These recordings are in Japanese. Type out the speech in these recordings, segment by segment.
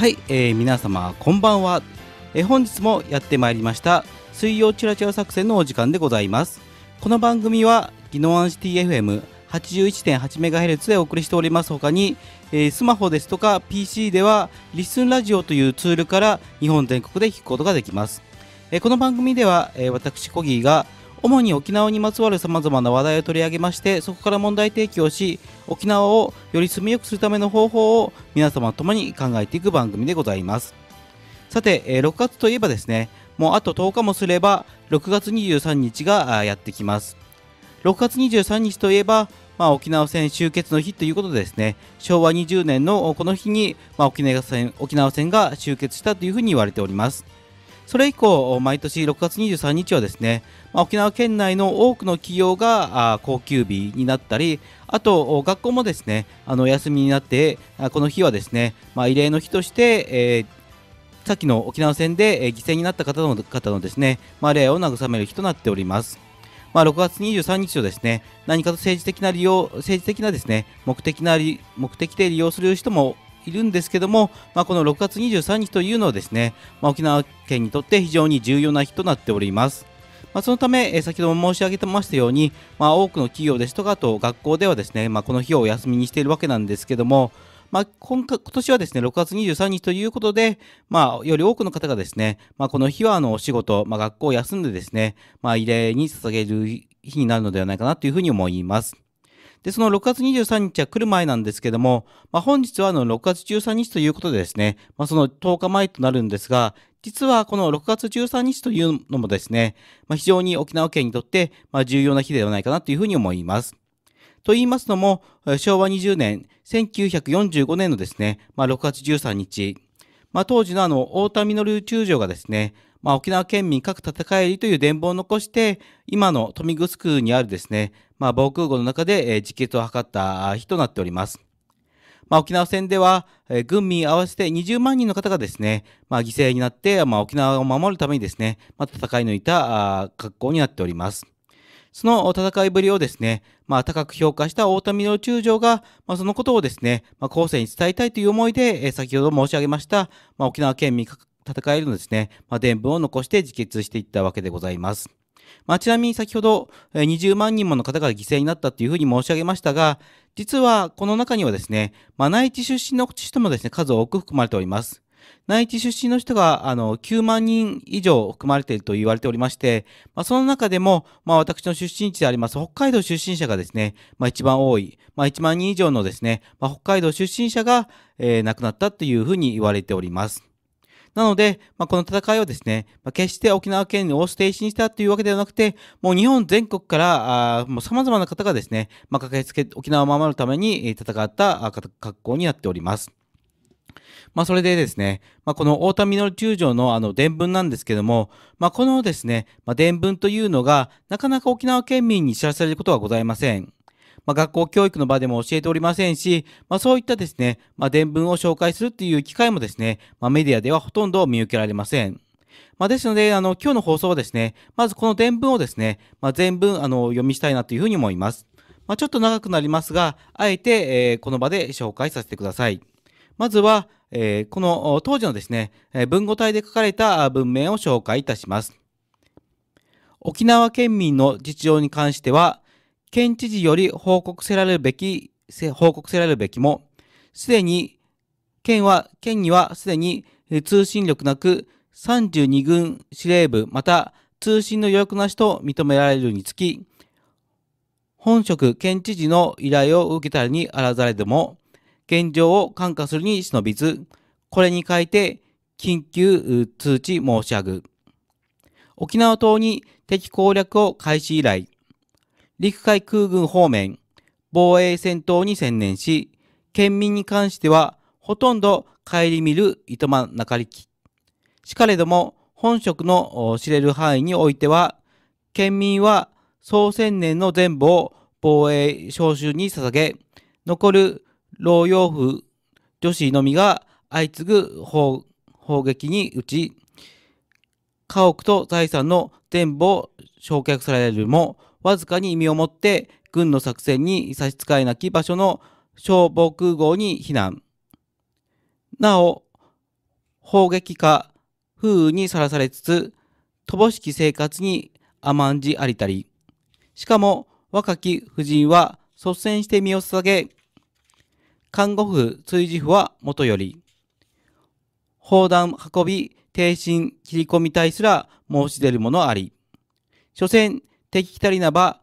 はい、えー、皆様こんばんは、えー、本日もやってまいりました水曜チラチラ作戦のお時間でございますこの番組は宜野湾シティ FM 81.8MHz でお送りしておりますほかに、えー、スマホですとか PC ではリスンラジオというツールから日本全国で聞くことができます、えー、この番組では、えー、私コギーが主に沖縄にまつわるさまざまな話題を取り上げましてそこから問題提起をし沖縄をより住みよくするための方法を皆様ともに考えていく番組でございますさて6月といえばですねもうあと10日もすれば6月23日がやってきます6月23日といえば、まあ、沖縄戦終結の日ということでですね昭和20年のこの日に、まあ、沖縄戦沖縄戦が終結したというふうに言われておりますそれ以降、毎年6月23日はですね、ま沖縄県内の多くの企業が高級日になったり、あと学校もですね、あの休みになって、この日はですね、まあ、慰霊の日として、えーさっきの沖縄戦で犠牲になった方の方のですね、まあ、霊を慰める日となっております。まあ、6月23日をですね、何かと政治的な利用、政治的なですね、目的な目的で利用する人もいるんですけども、まあ、この6月23日というのはですね、まあ、沖縄県にとって非常に重要な日となっております。まあ、そのため、え先ほども申し上げてましたように、まあ、多くの企業ですとか、あと学校ではですね、まあ、この日をお休みにしているわけなんですけども、まあ、今今年はですね、6月23日ということで、まあ、より多くの方がですね、まあ、この日はあのお仕事、まあ、学校を休んでですね、まあ、異例に捧げる日になるのではないかなというふうに思います。で、その6月23日は来る前なんですけども、まあ、本日はあの6月13日ということでですね、まあ、その10日前となるんですが、実はこの6月13日というのもですね、まあ、非常に沖縄県にとってま重要な日ではないかなというふうに思います。と言いますのも、昭和20年、1945年のですね、まあ、6月13日、まあ、当時のあの、大田稔中将がですね、まあ、沖縄県民各戦いという伝言を残して、今の富見城にあるですね、まあ、防空壕の中で、自決を図った日となっております。まあ、沖縄戦では、軍民合わせて20万人の方がですね、まあ、犠牲になって、まあ、沖縄を守るためにですね、まあ、戦い抜いた格好になっております。その戦いぶりをですね、まあ、高く評価した大谷の中将が、まあ、そのことをですね、まあ、後世に伝えたいという思いで、先ほど申し上げました、まあ、沖縄県民戦えるのですね、まあ、伝文を残して自決していったわけでございます。まあ、ちなみに先ほど20万人もの方が犠牲になったというふうに申し上げましたが、実はこの中にはですね、まあ、内地出身の人もですね、数多く含まれております。内地出身の人があの9万人以上含まれていると言われておりまして、まあ、その中でも、まあ、私の出身地であります北海道出身者がですね、まあ、一番多い、まあ、1万人以上のですね、まあ、北海道出身者が、えー、亡くなったというふうに言われております。なので、まあ、この戦いをですね、まあ、決して沖縄県を停止にしたというわけではなくて、もう日本全国から、あもう様々な方がですね、まあ、駆けつけ、沖縄を守るために戦った格好になっております。まあ、それでですね、まあ、この大田稔中将のあの伝聞なんですけども、まあ、このですね、まあ、伝聞というのが、なかなか沖縄県民に知らされることはございません。まあ、学校教育の場でも教えておりませんし、まあ、そういったですね、まあ、伝文を紹介するっていう機会もですね、まメディアではほとんど見受けられません。まですので、あの、今日の放送はですね、まずこの伝文をですね、ま全文、あの、読みしたいなというふうに思います。まちょっと長くなりますが、あえて、えー、この場で紹介させてください。まずは、えー、この当時のですね、文語体で書かれた文面を紹介いたします。沖縄県民の実情に関しては、県知事より報告せられるべき、報告せられるべきも、すでに、県は、県にはすでに通信力なく32軍司令部、また通信の予約なしと認められるにつき、本職県知事の依頼を受けたりにあらざれでも、現状を感化するに忍びず、これに書いて緊急通知申し上げ。沖縄島に敵攻略を開始以来、陸海空軍方面、防衛戦闘に専念し、県民に関してはほとんど顧みる糸満中力。しかれども、本職の知れる範囲においては、県民は総宣年の全部を防衛召集に捧げ、残る老養婦女子のみが相次ぐ砲撃に打ち、家屋と財産の全部を焼却されるも、わずかに意味を持って軍の作戦に差し支えなき場所の小空壕に避難。なお、砲撃か風雨にさらされつつ、乏しき生活に甘んじありたり。しかも若き夫人は率先して身を捧げ、看護婦追事婦はもとより、砲弾運び、挺身切り込み隊すら申し出るものあり。所詮、敵きたりなば、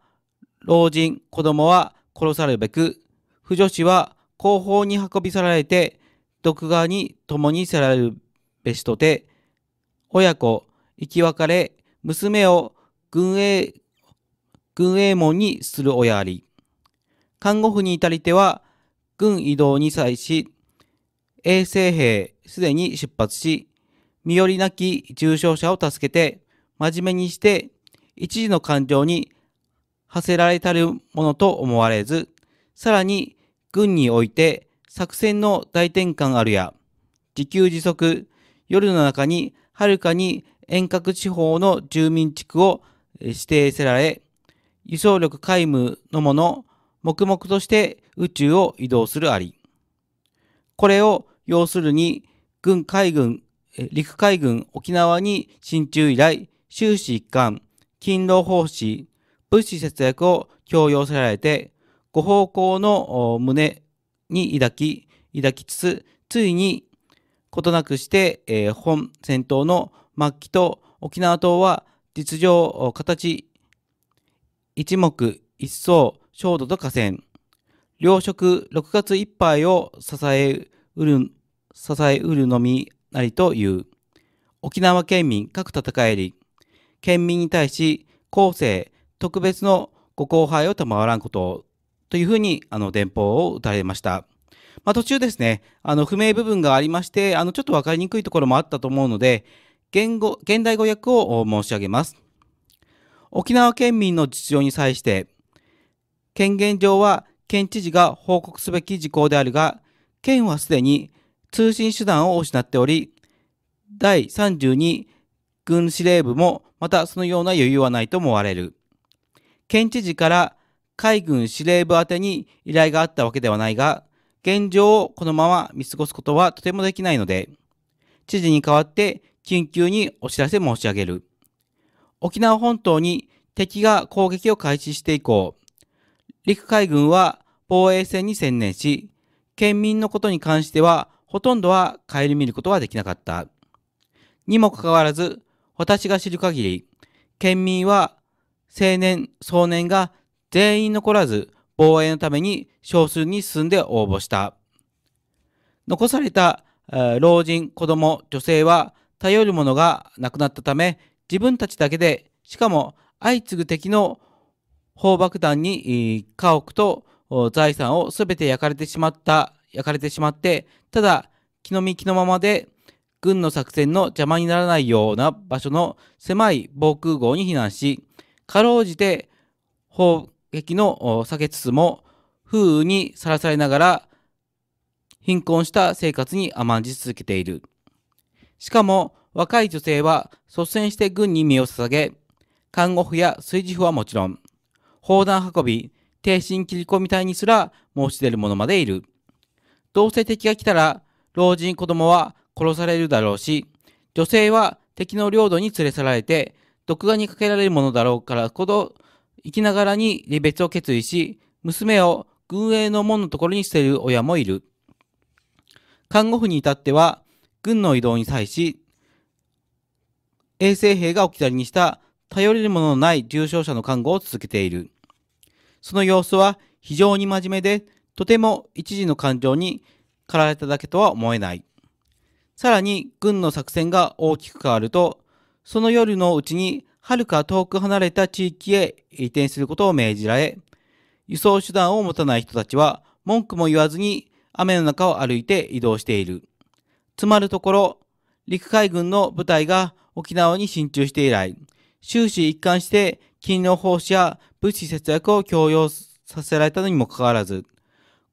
老人、子供は殺されるべく、婦女子は後方に運び去られて、毒側に共にせられるべしとて、親子、生き別れ、娘を軍営、軍営門にする親あり。看護婦に至りては、軍移動に際し、衛生兵すでに出発し、身寄りなき重症者を助けて、真面目にして一時の感情に馳せられたるものと思われず、さらに軍において作戦の大転換あるや、自給自足、夜の中にはるかに遠隔地方の住民地区を指定せられ、輸送力皆無のもの、黙々として宇宙を移動するあり。これを要するに、軍海軍、陸海軍沖縄に進駐以来、終始一貫、勤労奉仕、物資節約を強要せられて、ご方向の胸に抱き、抱きつつ、ついに、ことなくして、えー、本戦闘の末期と沖縄島は実情、形、一目、一層、焦土と河川。糧食6月いっぱいを支えうる、支えうるのみなりという。沖縄県民各戦えり。県民に対し、後世、特別のご後輩を賜らんことというふうに、あの、電報を打たれました。まあ、途中ですね、あの、不明部分がありまして、あの、ちょっとわかりにくいところもあったと思うので、言語、現代語訳を申し上げます。沖縄県民の実情に際して、権限上は県知事が報告すべき事項であるが、県はすでに通信手段を失っており、第32軍司令部もまたそのような余裕はないと思われる。県知事から海軍司令部宛てに依頼があったわけではないが、現状をこのまま見過ごすことはとてもできないので、知事に代わって緊急にお知らせ申し上げる。沖縄本島に敵が攻撃を開始して以降、陸海軍は防衛戦に専念し、県民のことに関してはほとんどは顧みることはできなかった。にもかかわらず、私が知る限り、県民は青年、壮年が全員残らず防衛のために少数に進んで応募した。残された老人、子供、女性は頼るものがなくなったため、自分たちだけで、しかも相次ぐ敵の砲爆弾に家屋と財産を全て焼かれてしまった、焼かれてしまって、ただ、気の身気のままで軍の作戦の邪魔にならないような場所の狭い防空壕に避難し、かろうじて砲撃の避けつつも、風雨にさらされながら、貧困した生活に甘んじ続けている。しかも、若い女性は率先して軍に身を捧げ、看護婦や炊事婦はもちろん、砲弾運び、低身切り込み隊にすら申し出る者までいる。どうせ敵が来たら、老人子供は殺されるだろうし、女性は敵の領土に連れ去られて、毒ガにかけられるものだろうからほど、生きながらに離別を決意し、娘を軍営の門のところに捨てる親もいる。看護婦に至っては、軍の移動に際し、衛生兵が置き去りにした頼れるもののない重症者の看護を続けている。その様子は非常に真面目で、とても一時の感情に駆られただけとは思えない。さらに軍の作戦が大きく変わると、その夜のうちに遥か遠く離れた地域へ移転することを命じられ、輸送手段を持たない人たちは文句も言わずに雨の中を歩いて移動している。つまるところ、陸海軍の部隊が沖縄に進駐して以来、終始一貫して勤労奉仕や物資節約を強要させられたのにもかかわらず、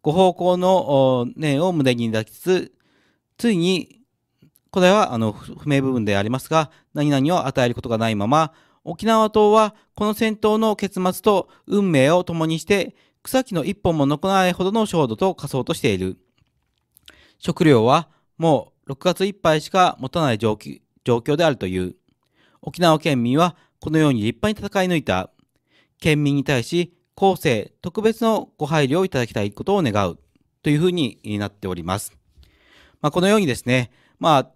ご奉公の念を胸に抱きつつ、ついにこれはあの不明部分でありますが、何々を与えることがないまま、沖縄島はこの戦闘の結末と運命を共にして、草木の一本も残らないほどの焦土と化そうとしている。食料はもう6月いっぱいしか持たない状況であるという。沖縄県民はこのように立派に戦い抜いた。県民に対し、後世特別のご配慮をいただきたいことを願うというふうになっております。まあ、このようにですね、まあ、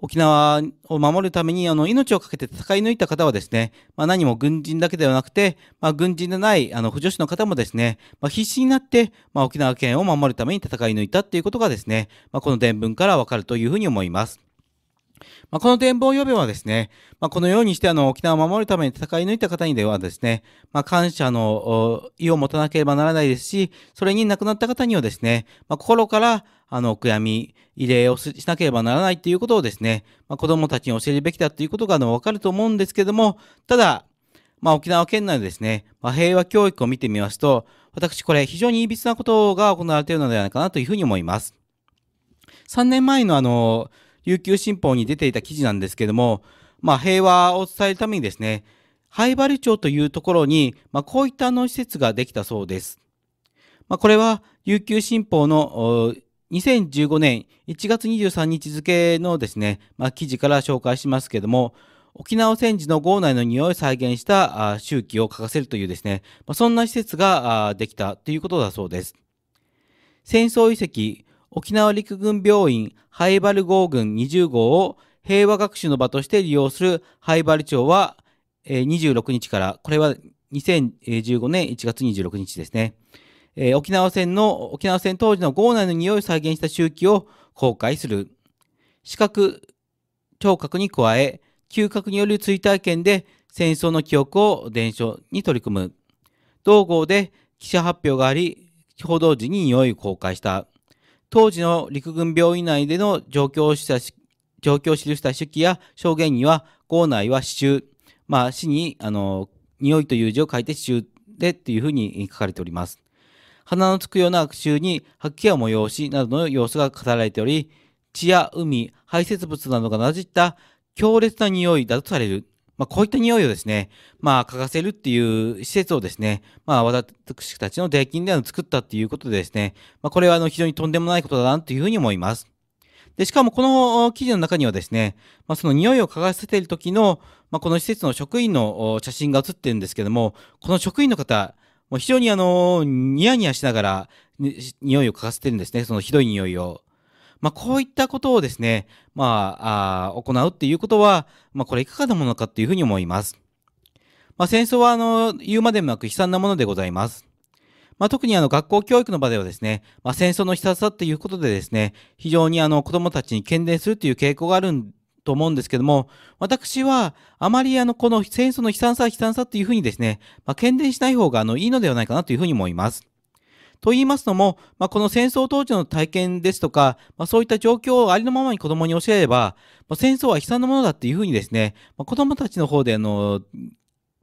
沖縄を守るためにあの命を懸けて戦い抜いた方はですね、まあ、何も軍人だけではなくて、まあ、軍人でないあの補助士の方もですね、まあ、必死になって、ま沖縄県を守るために戦い抜いたっていうことがですね、まこの伝文からわかるというふうに思います。まあ、この展望予備はですね、まあ、このようにしてあの沖縄を守るために戦い抜いた方にではですね、まあ、感謝の意を持たなければならないですし、それに亡くなった方にはですね、まあ、心からあの、悔やみ、慰霊をしなければならないということをですね、まあ、子供たちに教えるべきだということがあの、わかると思うんですけども、ただ、まあ、沖縄県内のですね、まあ、平和教育を見てみますと、私これ非常に歪なことが行われているのではないかなというふうに思います。3年前のあの、琉球新報に出ていた記事なんですけども、まあ、平和を伝えるためにですね、灰原町というところに、まあ、こういったの施設ができたそうです。まあ、これは琉球新報の2015年1月23日付のですね、まあ、記事から紹介しますけども、沖縄戦時の豪内の匂いを再現した周期を書かせるというですね、まあ、そんな施設ができたということだそうです。戦争遺跡、沖縄陸軍病院ハイバル号群20号を平和学習の場として利用するハイバル町は、えー、26日から、これは2015年1月26日ですね。えー、沖縄戦の、沖縄戦当時の号内の匂いを再現した周期を公開する。視覚、聴覚に加え、嗅覚による追体験で戦争の記憶を伝承に取り組む。同号で記者発表があり、報道時に匂いを公開した。当時の陸軍病院内での状況をした状況を記した手記や証言には、校内は死中、まあ、死に、あの、匂いという字を書いて死中でというふうに書かれております。鼻のつくような悪臭に吐き気を催しなどの様子が語られており、血や海、排泄物などが混じった強烈な匂いだとされる。まあ、こういった匂いをですね、まあ、嗅がせるっていう施設をですね、まあ、私たちの税金で作ったっていうことでですね、まあ、これはあの非常にとんでもないことだなというふうに思います。で、しかもこの記事の中にはですね、まあ、その匂いを嗅がせている時の、まあ、この施設の職員の写真が写ってるんですけども、この職員の方、もう非常にあの、ニヤニヤしながら、匂いを嗅がせてるんですね、そのひどい匂いを。まあ、こういったことをですね、まあ、あ行うっていうことは、まあ、これいかがなものかっていうふうに思います。まあ、戦争は、あの、言うまでもなく悲惨なものでございます。まあ、特にあの学校教育の場ではですね、まあ、戦争の悲惨さっていうことでですね、非常にあの子供たちに喧伝するという傾向があると思うんですけども、私はあまりあのこの戦争の悲惨さ、悲惨さというふうにですね、まあ、喧伝しない方があのいいのではないかなというふうに思います。と言いますのも、まあ、この戦争当時の体験ですとか、まあ、そういった状況をありのままに子供に教えれば、まあ、戦争は悲惨なものだっていうふうにですね、まあ、子供たちの方で、あの、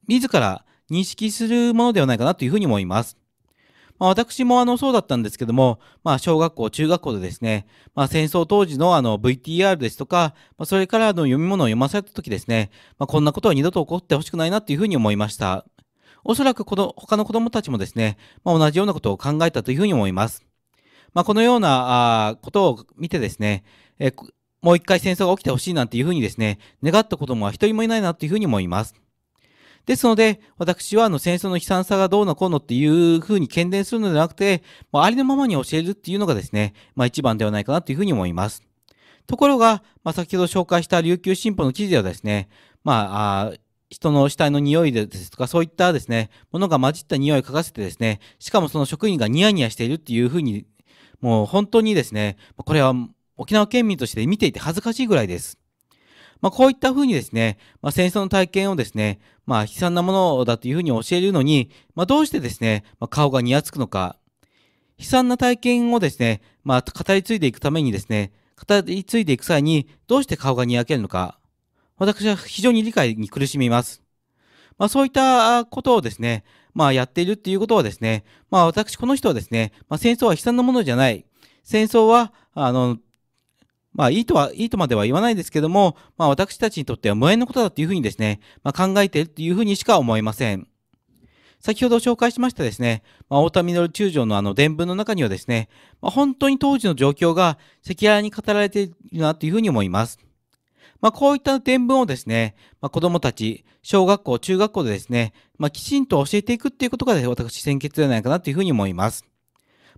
自ら認識するものではないかなというふうに思います。まあ、私もあのそうだったんですけども、まあ、小学校、中学校でですね、まあ、戦争当時のあの VTR ですとか、まあ、それからあの読み物を読まされた時ですね、まあ、こんなことは二度と起こってほしくないなというふうに思いました。おそらくこの他の子供たちもですね、まあ、同じようなことを考えたというふうに思います。まあ、このようなことを見てですね、えー、もう一回戦争が起きてほしいなんていうふうにですね、願った子供は一人もいないなというふうに思います。ですので、私はあの戦争の悲惨さがどうのこうのっていうふうに懸伝するのではなくて、ありのままに教えるっていうのがですね、まあ一番ではないかなというふうに思います。ところが、まあ、先ほど紹介した琉球新報の記事ではですね、まあ、あ人の死体の匂いですとか、そういったですね、ものが混じった匂いを嗅がせてですね、しかもその職員がニヤニヤしているっていうふうに、もう本当にですね、これは沖縄県民として見ていて恥ずかしいぐらいです。まあ、こういったふうにですね、まあ、戦争の体験をですね、まあ、悲惨なものだというふうに教えるのに、まあ、どうしてですね、まあ、顔がにやつくのか、悲惨な体験をですね、まあ、語り継いでいくためにですね、語り継いでいく際に、どうして顔がにやけるのか、私は非常に理解に苦しみます。まあ、そういったことをですね、まあ、やっているっていうことはですね、まあ、私、この人はですね、まあ、戦争は悲惨なものじゃない。戦争は、あの、まあ、いいとは、いいとまでは言わないですけども、まあ、私たちにとっては無縁のことだというふうにですね、まあ、考えているというふうにしか思えません。先ほど紹介しましたですね、まあ、大田稔中将のあの伝文の中にはですね、まあ、本当に当時の状況が赤裸々に語られているなというふうに思います。まあ、こういった伝文をですね、まあ、子供たち、小学校、中学校でですね、まあ、きちんと教えていくっていうことが、ね、私、先決ではないかなというふうに思います。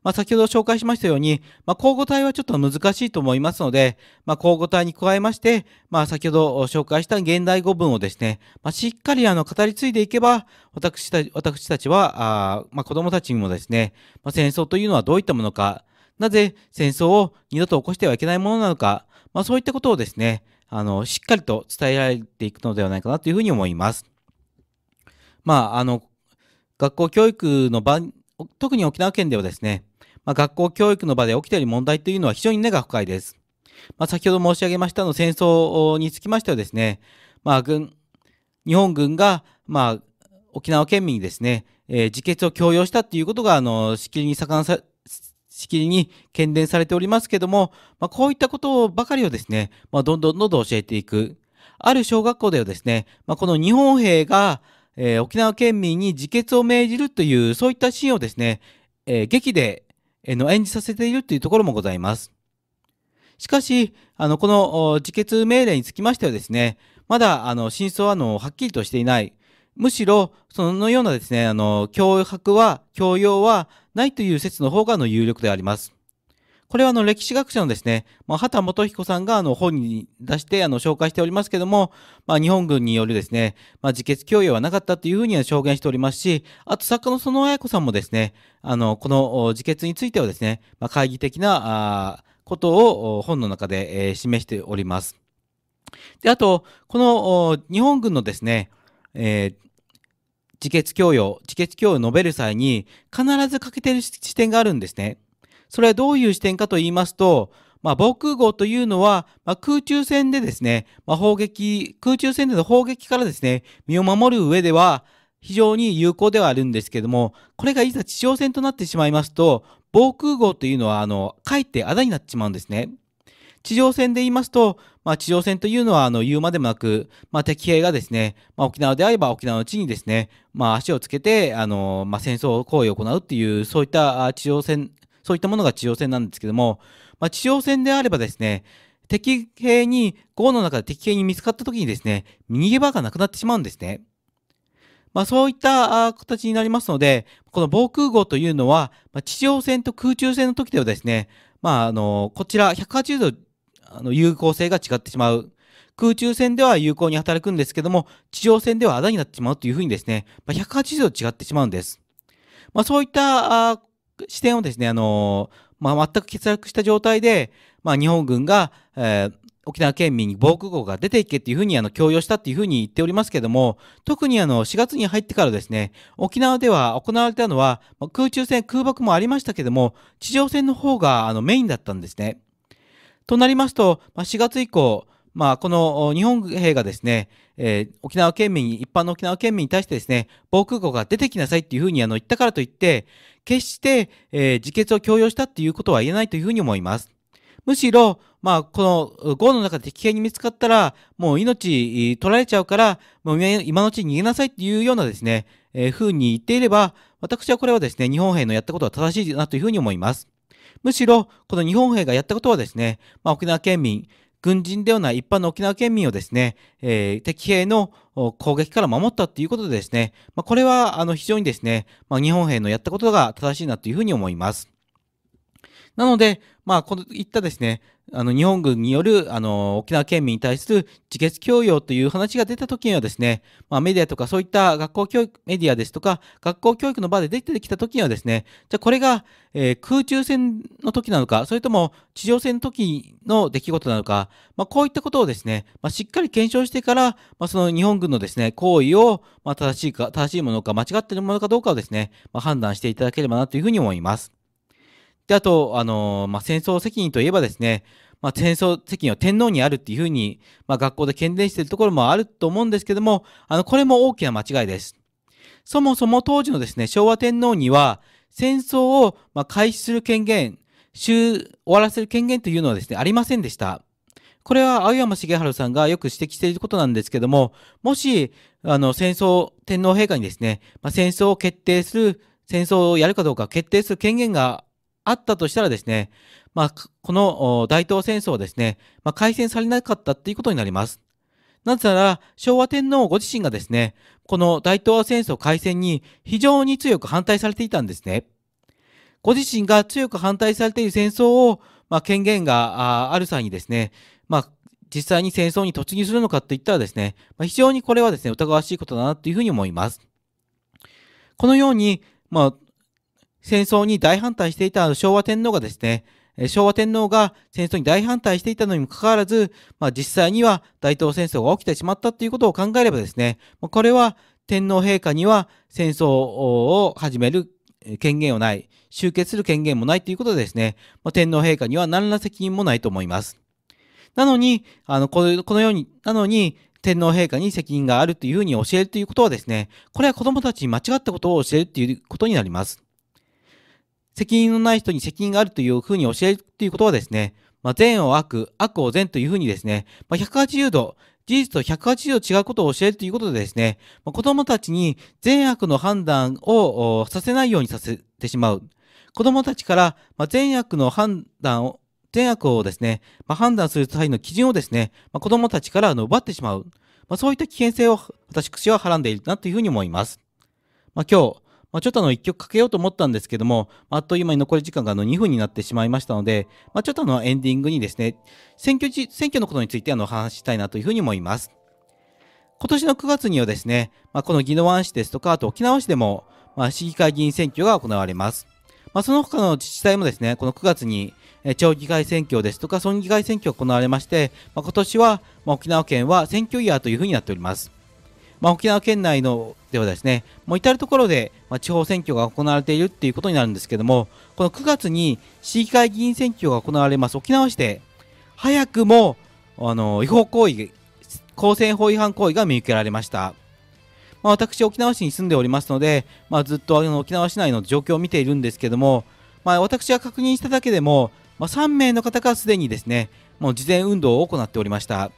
まあ、先ほど紹介しましたように、まあ、交互体はちょっと難しいと思いますので、まあ、交互体に加えまして、まあ、先ほど紹介した現代語文をですね、まあ、しっかりあの語り継いでいけば、私た私たちは、あまあ、子供たちにもですね、まあ、戦争というのはどういったものか、なぜ戦争を二度と起こしてはいけないものなのか、まあ、そういったことをですね、あの、しっかりと伝えられていくのではないかなというふうに思います。まあ、あの、学校教育の場、特に沖縄県ではですね、まあ、学校教育の場で起きている問題というのは非常に根が深いです。まあ、先ほど申し上げましたの戦争につきましてはですね、まあ、軍、日本軍が、まあ、沖縄県民にですね、えー、自決を強要したということが、あの、しきりに盛んさしきりに懸念されておりますけども、まあ、こういったことばかりをですね、まあ、どんどんどんどん教えていく。ある小学校ではですね、まあ、この日本兵が、えー、沖縄県民に自決を命じるという、そういったシーンをですね、えー、劇で、えの演じさせているというところもございます。しかし、あの、この自決命令につきましてはですね、まだ、あの、真相は、あの、はっきりとしていない。むしろ、そのようなですね、あの、脅迫は、強要は、ないという説の方があの有力であります。これはあの歴史学者のですね、まあ、畑元彦さんがあの本に出してあの紹介しておりますけども、まあ、日本軍によるですね、まあ、自決供与はなかったというふうには証言しておりますし、あと作家の園彩子さんもですね、あのこの自決についてはですね、まあ、懐疑的なあことを本の中で、え示しております。で、あと、この日本軍のですね、えー、自決教養、自決教養を述べる際に必ず欠けている視点があるんですね。それはどういう視点かと言いますと、まあ、防空壕というのは、まあ、空中戦でですね、まあ、砲撃、空中戦での砲撃からですね、身を守る上では非常に有効ではあるんですけども、これがいざ地上戦となってしまいますと、防空壕というのは、あの、かえってあだになってしまうんですね。地上戦で言いますと、まあ、地上戦というのはあの言うまでもなく、まあ、敵兵がですね、まあ、沖縄であれば沖縄の地にですね、まあ、足をつけてあの、まあ、戦争行為を行うっていうそういった地上戦そういったものが地上戦なんですけども、まあ、地上戦であればですね敵兵に号の中で敵兵に見つかった時にですね逃げ場がなくなってしまうんですね。まあ、そういった形になりますので、この防空壕というのは、まあ、地上戦と空中戦の時ではですね、まあ、あの、こちら180度あの有効性が違ってしまう。空中戦では有効に働くんですけども、地上戦ではあだになってしまうというふうにですね、まあ、180度違ってしまうんです。まあ、そういった視点をですね、あのー、まあ、全く欠落した状態で、まあ、日本軍が、えー、沖縄県民に防空壕が出ていけっていうふうにあの強要したっていうふうに言っておりますけども、特にあの4月に入ってからですね、沖縄では行われたのは、まあ、空中戦、空爆もありましたけども、地上戦の方があのメインだったんですね。となりますと、まあ、4月以降、まあ、この日本兵がですね、えー、沖縄県民、一般の沖縄県民に対してですね、防空壕が出てきなさいっていうふうにあの言ったからといって、決して、えー、自決を強要したっていうことは言えないというふうに思います。むしろ、まあ、この豪の中で危険に見つかったら、もう命取られちゃうから、もう今のうちに逃げなさいっていうようなですね、えー、ふうに言っていれば、私はこれはですね、日本兵のやったことは正しいなというふうに思います。むしろ、この日本兵がやったことはですね、まあ、沖縄県民、軍人ではない一般の沖縄県民をですね、えー、敵兵の攻撃から守ったということでですね、まあ、これはあの非常にですね、まあ、日本兵のやったことが正しいなというふうに思います。なので、まあ、このいったですね、あの、日本軍による、あの、沖縄県民に対する自決教養という話が出た時にはですね、まあ、メディアとかそういった学校教育、メディアですとか、学校教育の場で出てきた時にはですね、じゃあこれが、えー、空中戦の時なのか、それとも地上戦の時の出来事なのか、まあ、こういったことをですね、まあ、しっかり検証してから、まあ、その日本軍のですね、行為を、まあ、正しいか、正しいものか、間違っているものかどうかをですね、まあ、判断していただければなというふうに思います。で、あと、あの、まあ、戦争責任といえばですね、まあ、戦争責任は天皇にあるっていうふうに、まあ、学校で喧伝しているところもあると思うんですけども、あの、これも大きな間違いです。そもそも当時のですね、昭和天皇には、戦争を、ま開始する権限、終わらせる権限というのはですね、ありませんでした。これは青山茂春さんがよく指摘していることなんですけども、もし、あの、戦争、天皇陛下にですね、まあ、戦争を決定する、戦争をやるかどうか決定する権限があったとしたらですね、まあ、この大東戦争はですね、まあ、改戦されなかったっていうことになります。なぜなら、昭和天皇ご自身がですね、この大東戦争開戦に非常に強く反対されていたんですね。ご自身が強く反対されている戦争を、まあ、権限がある際にですね、まあ、実際に戦争に突入するのかといったらですね、まあ、非常にこれはですね、疑わしいことだなというふうに思います。このように、まあ、戦争に大反対していた昭和天皇がですね、昭和天皇が戦争に大反対していたのにもかかわらず、まあ、実際には大東戦争が起きてしまったということを考えればですね、これは天皇陛下には戦争を始める権限をない、集結する権限もないということでですね、天皇陛下には何ら責任もないと思います。なのに、あの、このように、なのに、天皇陛下に責任があるというふうに教えるということはですね、これは子供たちに間違ったことを教えるということになります。責任のない人に責任があるというふうに教えるということはですね、まあ、善を悪、悪を善というふうにですね、まあ、180度、事実と180度違うことを教えるということでですね、まあ、子供たちに善悪の判断をさせないようにさせてしまう。子供たちから、まあ、善悪の判断を、善悪をですね、まあ、判断する際の基準をですね、まあ、子供たちから奪ってしまう。まあ、そういった危険性を私ははらんでいるなというふうに思います。まあ、今日、まあ、ちょっとあの1曲かけようと思ったんですけども、あっという間に残り時間があの2分になってしまいましたので、まあ、ちょっとあのエンディングにですね、選挙選挙のことについてあの話したいなというふうに思います。今年の9月にはですね、まあ、この宜野湾市ですとか、あと沖縄市でも、まあ、市議会議員選挙が行われます。まあ、その他の自治体もですね、この9月に町議会選挙ですとか、村議会選挙が行われまして、まあ、今年は、ま沖縄県は選挙イヤーというふうになっております。まあ、沖縄県内のではですね、もう至る所で、まあ、地方選挙が行われているっていうことになるんですけども、この9月に市議会議員選挙が行われます沖縄市で、早くも、あの、違法行為、公選法違反行為が見受けられました。まあ、私、沖縄市に住んでおりますので、まあ、ずっとあの沖縄市内の状況を見ているんですけども、まあ、私が確認しただけでも、まあ、3名の方がすでにですね、もう事前運動を行っておりました。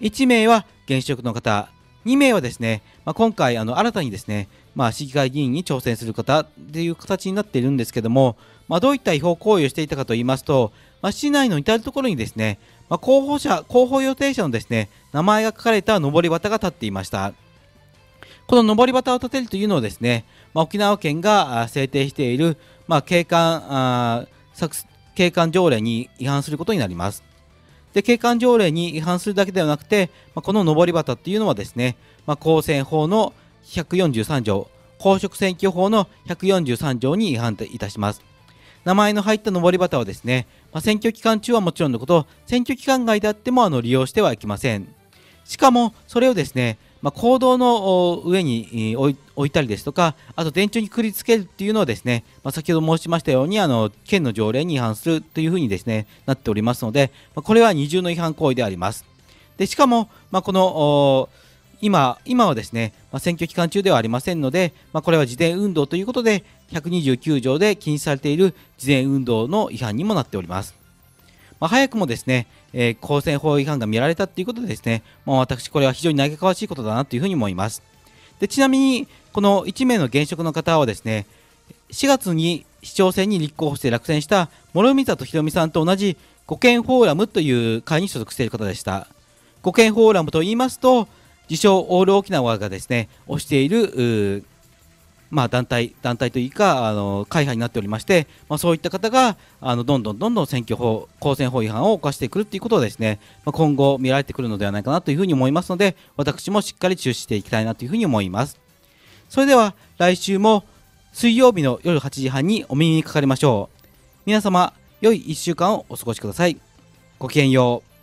1名は現職の方、2名はですね、まあ、今回あの新たにですね、まあ、市議会議員に挑戦する方っていう形になっているんですけども、まあ、どういった違法行為をしていたかといいますと、まあ、市内の至る所にですね、まあ、候補者、候補予定者のですね、名前が書かれた上り旗が立っていました。この上り旗を立てるというのをですね、まあ、沖縄県が制定している、まあ、景観あ警官条例に違反することになります。で景観条例に違反するだけではなくて、まあ、この上り旗っていうのはですね、まあ、公選法の143条公職選挙法の143条に違反いたします名前の入った上り旗はですね、まあ、選挙期間中はもちろんのこと選挙期間外であってもあの利用してはいけませんしかもそれをですねまあ、行動の上に置いたりですとか、あと電柱にくりつけるっていうのはですね、まあ、先ほど申しましたように、あの県の条例に違反するというふうにですねなっておりますので、まあ、これは二重の違反行為であります。でしかも、まあ、この今今はですね、まあ、選挙期間中ではありませんので、まあ、これは事前運動ということで、129条で禁止されている事前運動の違反にもなっております。まあ、早くもですね、えー、公選法違反が見られたということでですね、まあ、私、これは非常に嘆かわしいことだなというふうに思います。でちなみに、この1名の現職の方はですね、4月に市長選に立候補して落選した諸見里博美さんと同じ五県フォーラムという会に所属している方でした。五県フォーラムと言いますと、自称オール沖縄がですね、推しているまあ、団体団体というかあの会派になっておりまして、まあ、そういった方があのどんどんどんどん選挙法公選法違反を犯してくるということをですね、まあ、今後見られてくるのではないかなというふうに思いますので私もしっかり注視していきたいなというふうに思いますそれでは来週も水曜日の夜8時半にお耳にかかりましょう皆様良い1週間をお過ごしくださいごきげんよう